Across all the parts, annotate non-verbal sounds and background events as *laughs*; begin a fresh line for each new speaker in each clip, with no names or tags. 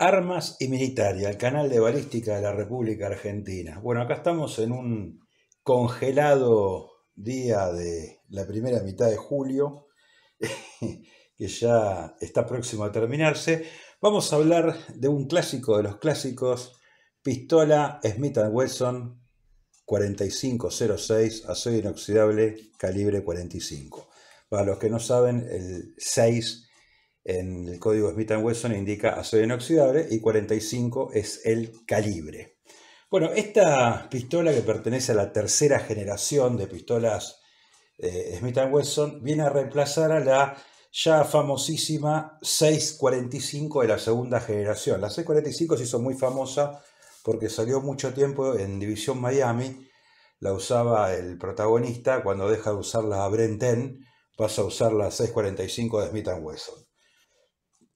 Armas y Militaria, el canal de balística de la República Argentina. Bueno, acá estamos en un congelado día de la primera mitad de julio, *laughs* que ya está próximo a terminarse. Vamos a hablar de un clásico de los clásicos, pistola Smith Wesson 4506, acero inoxidable, calibre 45. Para los que no saben, el 6 en el código Smith Wesson indica acero inoxidable y 45 es el calibre. Bueno, esta pistola que pertenece a la tercera generación de pistolas eh, Smith Wesson viene a reemplazar a la ya famosísima 645 de la segunda generación. La 645 se hizo muy famosa porque salió mucho tiempo en División Miami. La usaba el protagonista cuando deja de usar la Brenten, pasa a usar la 645 de Smith Wesson.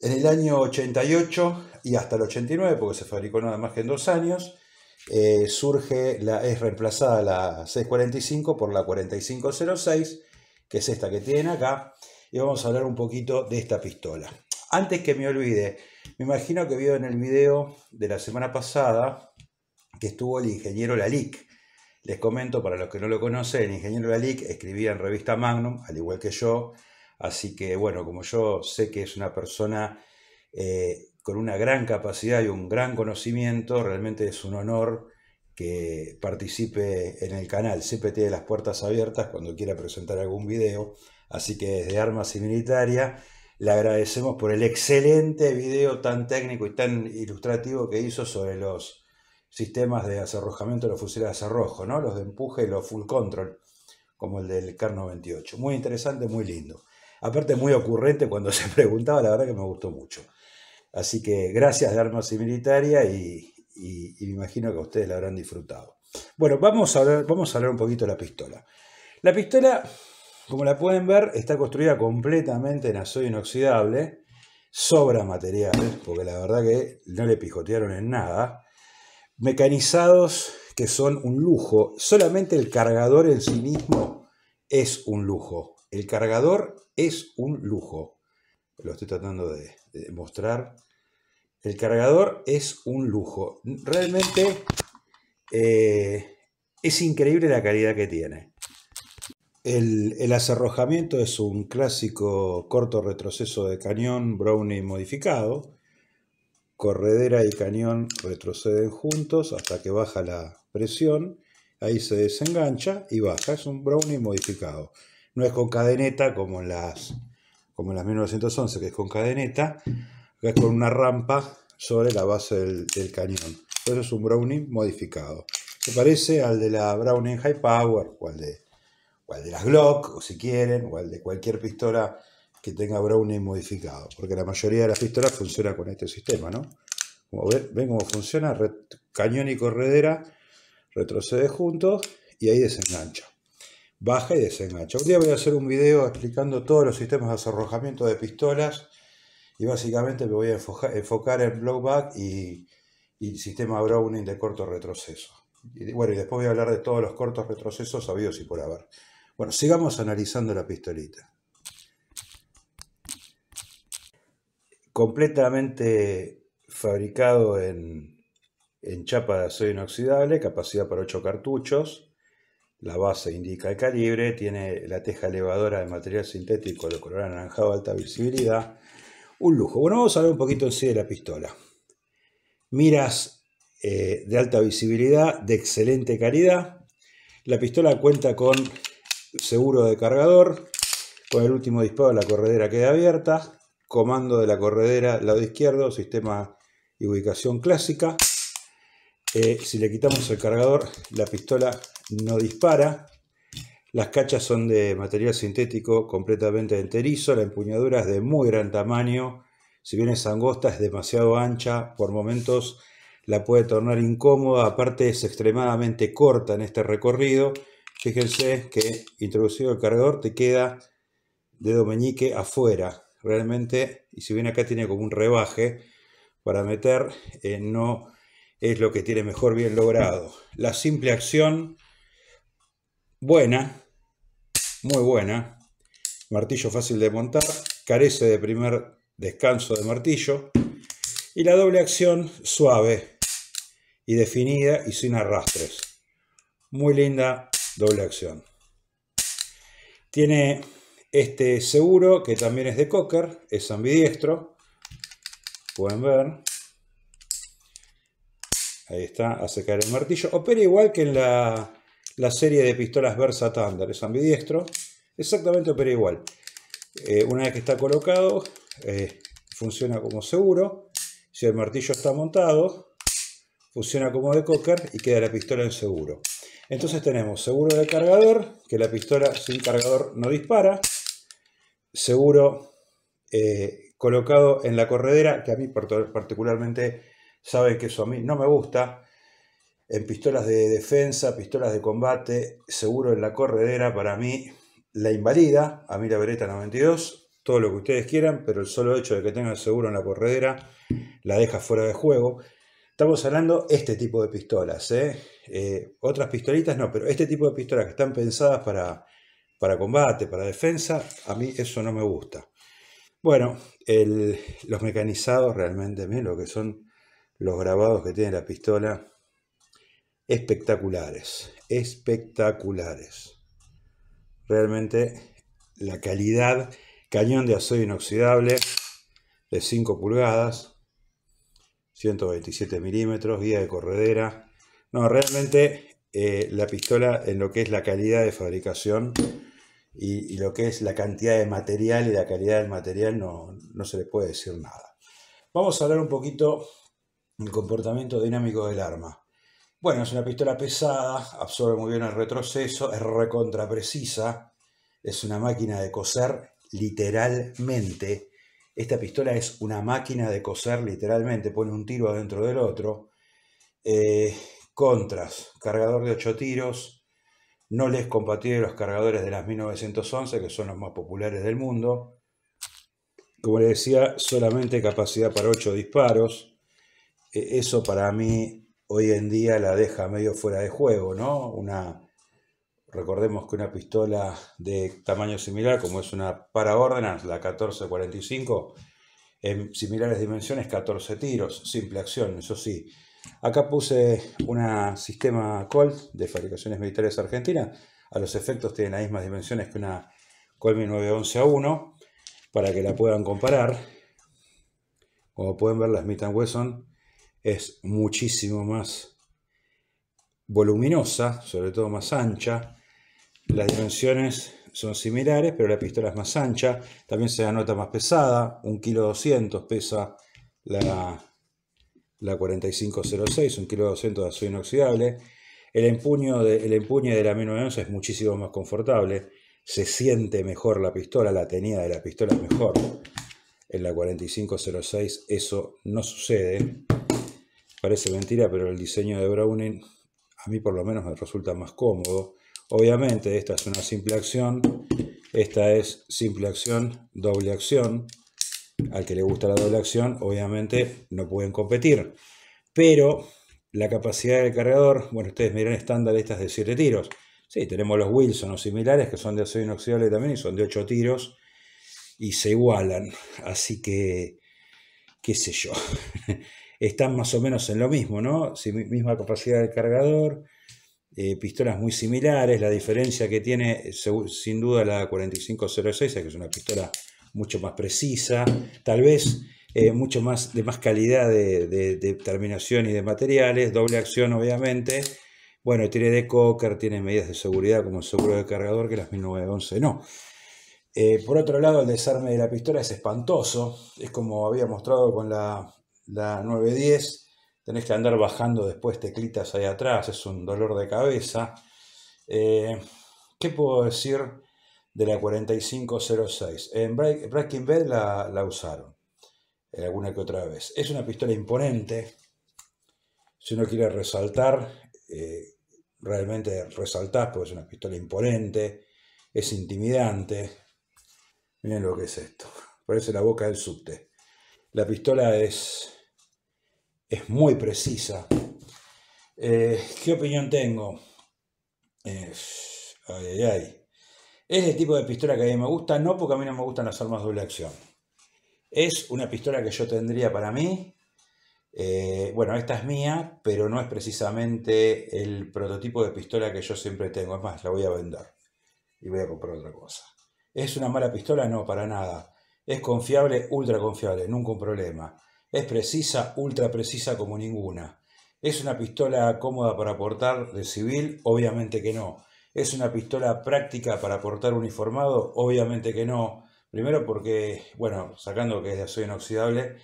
En el año 88 y hasta el 89, porque se fabricó nada más que en dos años, eh, surge la, es reemplazada la 645 por la 4506, que es esta que tienen acá, y vamos a hablar un poquito de esta pistola. Antes que me olvide, me imagino que vio en el video de la semana pasada que estuvo el ingeniero Lalic. Les comento, para los que no lo conocen, el ingeniero Lalic escribía en revista Magnum, al igual que yo, Así que bueno, como yo sé que es una persona eh, con una gran capacidad y un gran conocimiento, realmente es un honor que participe en el canal. Siempre tiene las puertas abiertas cuando quiera presentar algún video. Así que desde Armas y Militaria le agradecemos por el excelente video tan técnico y tan ilustrativo que hizo sobre los sistemas de acerrojamiento de los fusiles de acerrojo, ¿no? los de empuje y los full control, como el del CAR-98. Muy interesante, muy lindo. Aparte, muy ocurrente cuando *laughs* se preguntaba, la verdad que me gustó mucho. Así que gracias de Armas y Militaria y, me imagino que ustedes la habrán disfrutado. Bueno, vamos a, hablar, vamos a hablar un poquito de la pistola. La pistola, como la pueden ver, está construida completamente en acero inoxidable. Sobra material, porque la verdad que no le pijotearon en nada. Mecanizados que son un lujo. Solamente el cargador en sí mismo es un lujo. El cargador es un lujo. Lo estoy tratando de, mostrar. El cargador es un lujo. Realmente eh, es increíble la calidad que tiene. El, el, acerrojamiento es un clásico corto retroceso de cañón Brownie modificado. Corredera y cañón retroceden juntos hasta que baja la presión. Ahí se desengancha y baja. Es un Brownie modificado no es con cadeneta como en las, como las 1911, que es con cadeneta, es con una rampa sobre la base del, cañón. Eso es un Browning modificado. Se parece al de la Browning High Power o al de, de las Glock, o si quieren, o al de cualquier pistola que tenga Browning modificado, porque la mayoría de las pistolas funciona con este sistema, ¿no? Como ven, cómo funciona, cañón y corredera retrocede juntos y ahí desengancha baja y desengancha. hoy día voy a hacer un video explicando todos los sistemas de acerrojamiento de pistolas y básicamente me voy a enfocar en blowback y, sistema Browning de corto retroceso. Y, bueno, y después voy a hablar de todos los cortos retrocesos sabidos y por haber. Bueno, sigamos analizando la pistolita. Completamente fabricado en, en chapa de acero inoxidable, capacidad para 8 cartuchos la base indica el calibre, tiene la teja elevadora de material sintético de color anaranjado alta visibilidad. Un lujo. Bueno, vamos a ver un poquito en sí de la pistola. Miras eh, de alta visibilidad, de excelente calidad. La pistola cuenta con seguro de cargador, con el último disparo la corredera queda abierta, comando de la corredera lado izquierdo, sistema y ubicación clásica. Eh, si le quitamos el cargador, la pistola no dispara. Las cachas son de material sintético completamente enterizo. La empuñadura es de muy gran tamaño. Si bien es angosta, es demasiado ancha. Por momentos la puede tornar incómoda. Aparte es extremadamente corta en este recorrido. Fíjense que introducido el cargador te queda dedo meñique afuera. Realmente, y si bien acá tiene como un rebaje para meter, eh, no es lo que tiene mejor bien logrado. La simple acción buena, muy buena. Martillo fácil de montar, carece de primer descanso de martillo. Y la doble acción suave y definida y sin arrastres. Muy linda doble acción. Tiene este seguro que también es de cocker, es ambidiestro. Pueden ver. Ahí está, a secar el martillo. Opera igual que en la la serie de pistolas Versa Thunder. Es ambidiestro, exactamente pero igual. Eh, una vez que está colocado, eh, funciona como seguro. Si el martillo está montado, funciona como de cocker y queda la pistola en seguro. Entonces tenemos seguro del cargador, que la pistola sin cargador no dispara. Seguro eh, colocado en la corredera, que a mí particularmente sabe que eso a mí no me gusta en pistolas de defensa, pistolas de combate, seguro en la corredera, para mí la invalida, a mí la Beretta 92, todo lo que ustedes quieran, pero el solo hecho de que tenga el seguro en la corredera la deja fuera de juego. Estamos hablando este tipo de pistolas, ¿eh? ¿eh? otras pistolitas no, pero este tipo de pistolas que están pensadas para, para combate, para defensa, a mí eso no me gusta. Bueno, los mecanizados realmente, lo que son los grabados que tiene la pistola, espectaculares, espectaculares. Realmente la calidad, cañón de acero inoxidable de 5 pulgadas, 127 milímetros, guía de corredera. No, realmente eh, la pistola en lo que es la calidad de fabricación y, lo que es la cantidad de material y la calidad del material no, no se le puede decir nada. Vamos a hablar un poquito del comportamiento dinámico del arma. Bueno, es una pistola pesada, absorbe muy bien el retroceso, es recontra precisa, es una máquina de coser literalmente. Esta pistola es una máquina de coser literalmente, pone un tiro adentro del otro. Eh, contras, cargador de 8 tiros, no les compatible los cargadores de las 1911, que son los más populares del mundo. Como les decía, solamente capacidad para 8 disparos. Eh, eso para mí hoy en día la deja medio fuera de juego, ¿no? Una, recordemos que una pistola de tamaño similar, como es una para órdenes, la 1445, en similares dimensiones, 14 tiros, simple acción, eso sí. Acá puse una sistema Colt de fabricaciones militares argentinas. A los efectos tienen las mismas dimensiones que una Colmi 911 a 1 para que la puedan comparar. Como pueden ver, la Smith Wesson es muchísimo más voluminosa, sobre todo más ancha. Las dimensiones son similares, pero la pistola es más ancha. También se anota más pesada, kilo kg pesa la, la 4506, 1,2 kg de acero inoxidable. El, empuño de, el empuñe de la M911 es muchísimo más confortable, se siente mejor la pistola, la tenida de la pistola es mejor. En la 4506 eso no sucede. Parece mentira, pero el diseño de Browning a mí por lo menos me resulta más cómodo. Obviamente esta es una simple acción, esta es simple acción, doble acción. Al que le gusta la doble acción, obviamente no pueden competir. Pero la capacidad del cargador, bueno, ustedes miran estándar estas de 7 tiros. Sí, tenemos los Wilson o similares que son de acero inoxidable también y son de 8 tiros y se igualan. Así que, qué sé yo. *laughs* están más o menos en lo mismo, ¿no? misma capacidad del cargador, eh, pistolas muy similares, la diferencia que tiene eh, sin duda la 4506, que es una pistola mucho más precisa, tal vez eh, mucho más de más calidad de, terminación y de materiales, doble acción obviamente. Bueno, tiene de cocker, tiene medidas de seguridad como el seguro de cargador que las 1911 no. por otro lado, el desarme de la pistola es espantoso, es como había mostrado con la la 910, tenés que andar bajando después teclitas ahí atrás, es un dolor de cabeza. Eh, ¿Qué puedo decir de la 4506? En Breaking Bad la, la usaron eh, alguna que otra vez. Es una pistola imponente. Si uno quiere resaltar, eh, realmente resaltás porque es una pistola imponente, es intimidante. Miren lo que es esto. Parece la boca del subte. La pistola es es muy precisa. Eh, ¿Qué opinión tengo? Eh, ay, ay, ay. Es el tipo de pistola que a mí me gusta, no porque a mí no me gustan las armas de doble acción. Es una pistola que yo tendría para mí. Eh, bueno, esta es mía, pero no es precisamente el prototipo de pistola que yo siempre tengo. Es más, la voy a vender y voy a comprar otra cosa. ¿Es una mala pistola? No, para nada. ¿Es confiable? Ultra confiable, nunca un problema. Es precisa, ultra precisa como ninguna. ¿Es una pistola cómoda para portar de civil? Obviamente que no. ¿Es una pistola práctica para portar uniformado? Obviamente que no. Primero porque, bueno, sacando que es de acero inoxidable,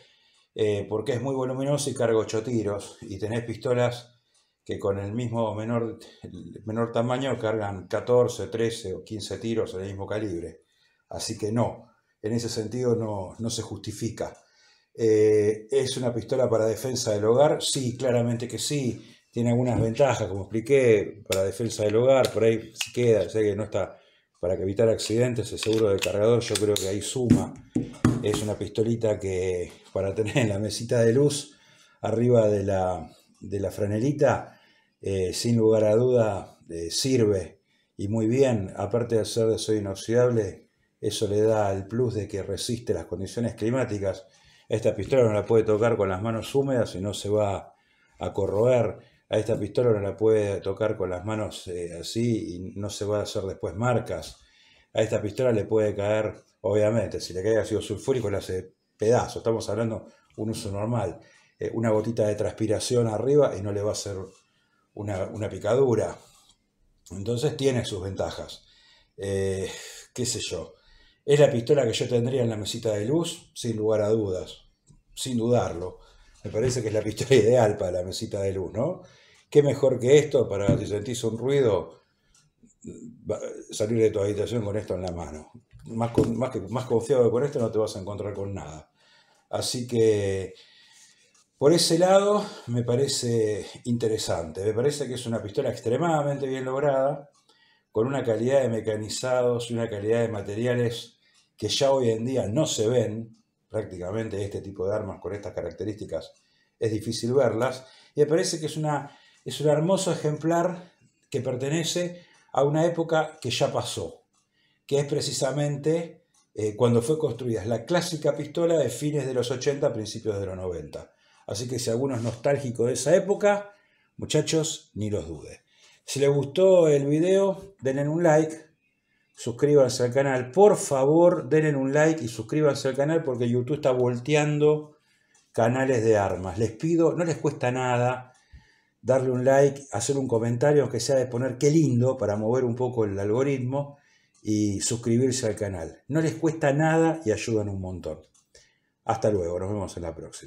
eh, porque es muy voluminosa y carga 8 tiros. Y tenés pistolas que con el mismo menor, menor tamaño cargan 14, 13 o 15 tiros en el mismo calibre. Así que no, en ese sentido no, no se justifica. Eh, ¿Es una pistola para defensa del hogar? Sí, claramente que sí. Tiene algunas ventajas, como expliqué, para defensa del hogar, por ahí se queda, ya que no está para evitar accidentes, el seguro del cargador yo creo que ahí suma. Es una pistolita que para tener en la mesita de luz, arriba de la, franelita, eh, sin lugar a duda eh, sirve y muy bien. Aparte de ser de soy inoxidable, eso le da el plus de que resiste las condiciones climáticas esta pistola no la puede tocar con las manos húmedas y no se va a corroer, a esta pistola no la puede tocar con las manos eh, así y no se va a hacer después marcas, a esta pistola le puede caer, obviamente, si le cae ácido sulfúrico le hace pedazo. estamos hablando un uso normal, eh, una gotita de transpiración arriba y no le va a hacer una, picadura. Entonces tiene sus ventajas. Eh, qué sé yo. Es la pistola que yo tendría en la mesita de luz, sin lugar a dudas, sin dudarlo. Me parece que es la pistola *laughs* ideal para la mesita de luz, ¿no? ¿Qué mejor que esto para si sentís un ruido, salir de tu habitación con esto en la mano? Más, más confiado que con esto no te vas a encontrar con nada. Así que por ese lado me parece interesante. Me parece que es una pistola extremadamente bien lograda, con una calidad de mecanizados y una calidad de materiales que ya hoy en día no se ven prácticamente este tipo de armas con estas características, es difícil verlas, y me parece que es, una, es un hermoso ejemplar que pertenece a una época que ya pasó, que es precisamente eh, cuando fue construida, es la clásica pistola de fines de los 80, principios de los 90. Así que si alguno es nostálgico de esa época, muchachos, ni los dude. Si les gustó el video, denle un like, suscríbanse al canal. Por favor, denle un like y suscríbanse al canal porque YouTube está volteando canales de armas. Les pido, no les cuesta nada darle un like, hacer un comentario, aunque sea de poner qué lindo para mover un poco el algoritmo y suscribirse al canal. No les cuesta nada y ayudan un montón. Hasta luego, nos vemos en la próxima.